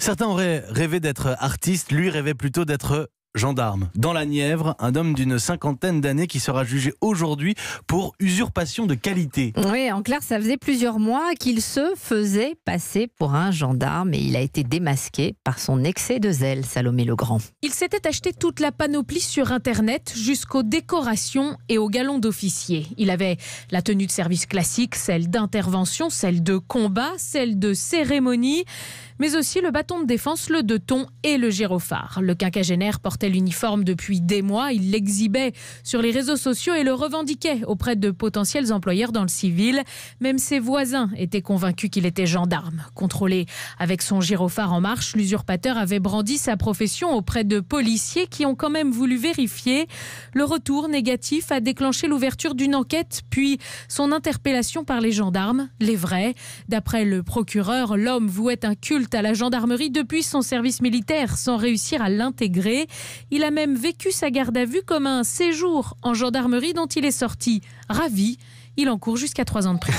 Certains auraient rêvé d'être artiste, lui rêvait plutôt d'être gendarme. Dans la Nièvre, un homme d'une cinquantaine d'années qui sera jugé aujourd'hui pour usurpation de qualité. Oui, en clair, ça faisait plusieurs mois qu'il se faisait passer pour un gendarme et il a été démasqué par son excès de zèle, Salomé Le Grand. Il s'était acheté toute la panoplie sur Internet jusqu'aux décorations et aux galons d'officier. Il avait la tenue de service classique, celle d'intervention, celle de combat, celle de cérémonie, mais aussi le bâton de défense, le deux-ton et le gyrophare. Le quinquagénaire porte tel uniforme depuis des mois. Il l'exhibait sur les réseaux sociaux et le revendiquait auprès de potentiels employeurs dans le civil. Même ses voisins étaient convaincus qu'il était gendarme. Contrôlé avec son gyrophare en marche, l'usurpateur avait brandi sa profession auprès de policiers qui ont quand même voulu vérifier. Le retour négatif a déclenché l'ouverture d'une enquête, puis son interpellation par les gendarmes, les vrais. D'après le procureur, l'homme vouait un culte à la gendarmerie depuis son service militaire sans réussir à l'intégrer. Il a même vécu sa garde à vue comme un séjour en gendarmerie dont il est sorti ravi. Il en court jusqu'à trois ans de prison.